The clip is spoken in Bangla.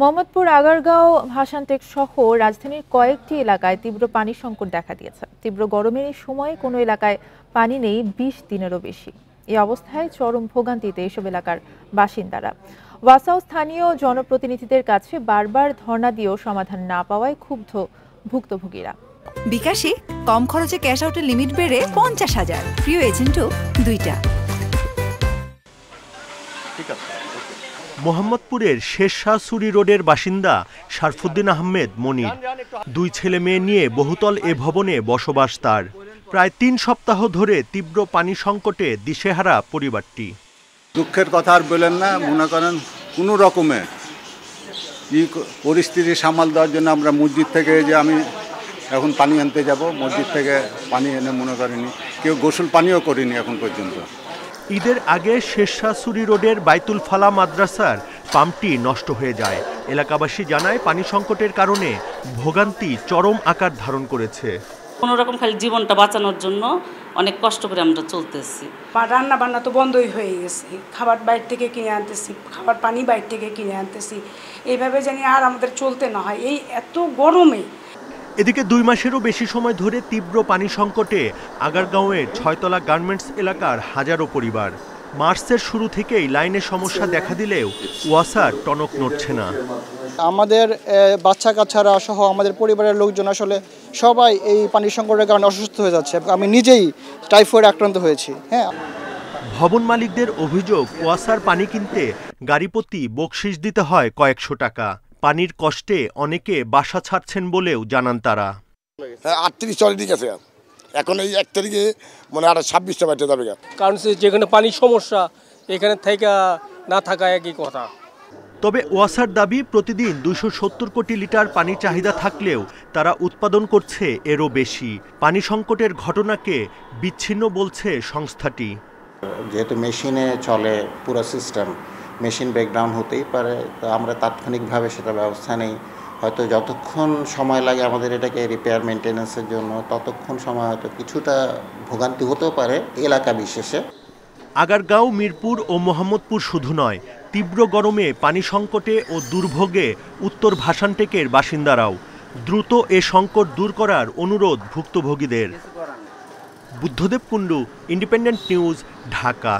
মোহাম্মদপুর আগারগাঁও ভাষান্তেক সহ রাজধানীর কয়েকটি এলাকায় তীব্র পানি সংকট দেখা দিয়েছে তীব্র গরমের সময় কোনো এলাকায় পানি নেই বিশ দিনেরও বেশি এই অবস্থায় চরম ভোগান্তিতে এসব এলাকার বাসিন্দারা ওয়াসাও স্থানীয় জনপ্রতিনিধিদের কাছে বারবার ধর্ণা দিয়েও সমাধান না পাওয়ায় ক্ষুব্ধ ভুক্তভোগীরা বিকাশে কম খরচে ক্যাশ আউটের লিমিট বেড়ে পঞ্চাশ হাজার প্রিয় এজেন্টও দুইটা ঠিক আছে মোহাম্মদপুরের শেরশাহ সুরি রোডের বাসিন্দা শারফুদ্দিন আহমেদ মনির দুই ছেলে মেয়ে নিয়ে বহুতল এ ভবনে বসবাস তার প্রায় তিন সপ্তাহ ধরে তীব্র পানি সংকটে দিশেহারা পরিবারটি দুঃখের কথা আর বলেন না মনে করেন কোনো রকমে পরিস্থিতি সামাল দেওয়ার জন্য আমরা মসজিদ থেকে যে আমি এখন পানি আনতে যাব মসজিদ থেকে পানি এনে মনে করিনি কেউ গোসল পানিও করিনি এখন পর্যন্ত ঈদের আগে শেরশাহসুরি রোডের বাইতুল ফালা মাদ্রাসার পাম্পটি নষ্ট হয়ে যায় এলাকাবাসী জানায় পানি সংকটের কারণে ভোগান্তি চরম আকার ধারণ করেছে কোনো রকম খালি জীবনটা বাঁচানোর জন্য অনেক কষ্ট করে আমরা চলতেছি রান্না বান্না তো বন্ধই হয়ে গেছে খাবার বাইর থেকে কিনে আনতেছি খাবার পানি বাইর থেকে কিনে আনতেছি এইভাবে জানি আর আমাদের চলতে না হয় এই এত গরমে এদিকে দুই মাসেরও বেশি সময় ধরে তীব্র পানি সংকটে আগারগাঁওয়ের ছয়তলা গার্মেন্টস এলাকার হাজারো পরিবার মার্চের শুরু থেকেই লাইনের সমস্যা দেখা দিলেও ওয়াসার টনক নড়ছে না আমাদের বাচ্চা কাচ্চারা সহ আমাদের পরিবারের লোকজন আসলে সবাই এই পানি সংকটের কারণে অসুস্থ হয়ে যাচ্ছে আমি নিজেই টাইফয়েড আক্রান্ত হয়েছি হ্যাঁ ভবন মালিকদের অভিযোগ ওয়াসার পানি কিনতে গাড়িপতি বকশিস দিতে হয় কয়েকশো টাকা পানির কষ্টে অনেকে বাসা ছাড়ছেন বলেও জানান তারা হ্যাঁ, আটত্রিশ চল্লিশ গেছে এখন এই এক তারিখে মানে আরো ছাব্বিশটা বাড়িতে যাবে কারণ যেখানে পানির সমস্যা এখানে থেকে না থাকা একই কথা তবে ওয়াসার দাবি প্রতিদিন দুশো কোটি লিটার পানি চাহিদা থাকলেও তারা উৎপাদন করছে এরও বেশি পানি সংকটের ঘটনাকে বিচ্ছিন্ন বলছে সংস্থাটি যেহেতু মেশিনে চলে পুরো সিস্টেম মেশিন ব্রেকডাউন হতেই পারে তো আমরা তাৎক্ষণিকভাবে সেটা ব্যবস্থা নেই হয়তো যতক্ষণ সময় লাগে আমাদের এটাকে রিপেয়ার মেনটেন্যান্সের জন্য ততক্ষণ সময় হয়তো কিছুটা ভোগান্তি হতেও পারে এলাকা বিশেষে আগারগাঁও মিরপুর ও মোহাম্মদপুর শুধু নয় তীব্র গরমে পানি সংকটে ও দুর্ভোগে উত্তর ভাষানটেকের বাসিন্দারাও দ্রুত এ সংকট দূর করার অনুরোধ ভুক্তভোগীদের বুদ্ধদেব কুণ্ডু ইন্ডিপেন্ডেন্ট নিউজ ঢাকা